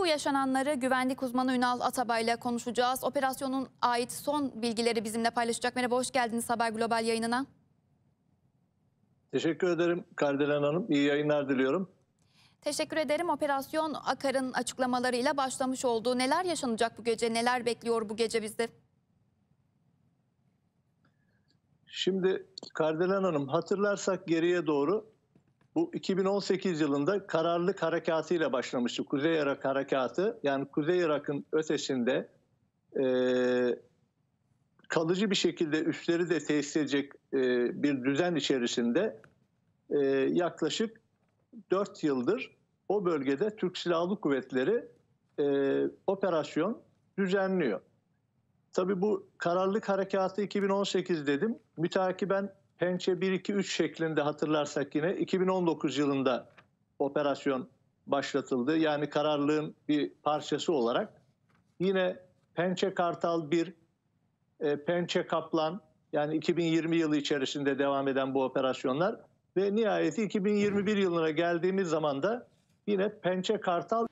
bu yaşananları güvenlik uzmanı Ünal Atabay ile konuşacağız. Operasyonun ait son bilgileri bizimle paylaşacak. Merhaba, hoş geldiniz Haber Global yayınına. Teşekkür ederim Kardelen Hanım. İyi yayınlar diliyorum. Teşekkür ederim. Operasyon Akar'ın açıklamalarıyla başlamış olduğu Neler yaşanacak bu gece? Neler bekliyor bu gece bizde? Şimdi Kardelen Hanım hatırlarsak geriye doğru bu 2018 yılında kararlılık harekatıyla başlamıştı. Kuzey Irak harekatı yani Kuzey Irak'ın ötesinde e, kalıcı bir şekilde üstleri de tesis edecek e, bir düzen içerisinde e, yaklaşık 4 yıldır o bölgede Türk Silahlı Kuvvetleri e, operasyon düzenliyor. Tabii bu kararlılık harekatı 2018 dedim. Mütakiben Pençe 1-2-3 şeklinde hatırlarsak yine 2019 yılında operasyon başlatıldı. Yani kararlığın bir parçası olarak yine Pençe Kartal 1, e, Pençe Kaplan yani 2020 yılı içerisinde devam eden bu operasyonlar ve nihayet 2021 yılına geldiğimiz zaman da yine Pençe Kartal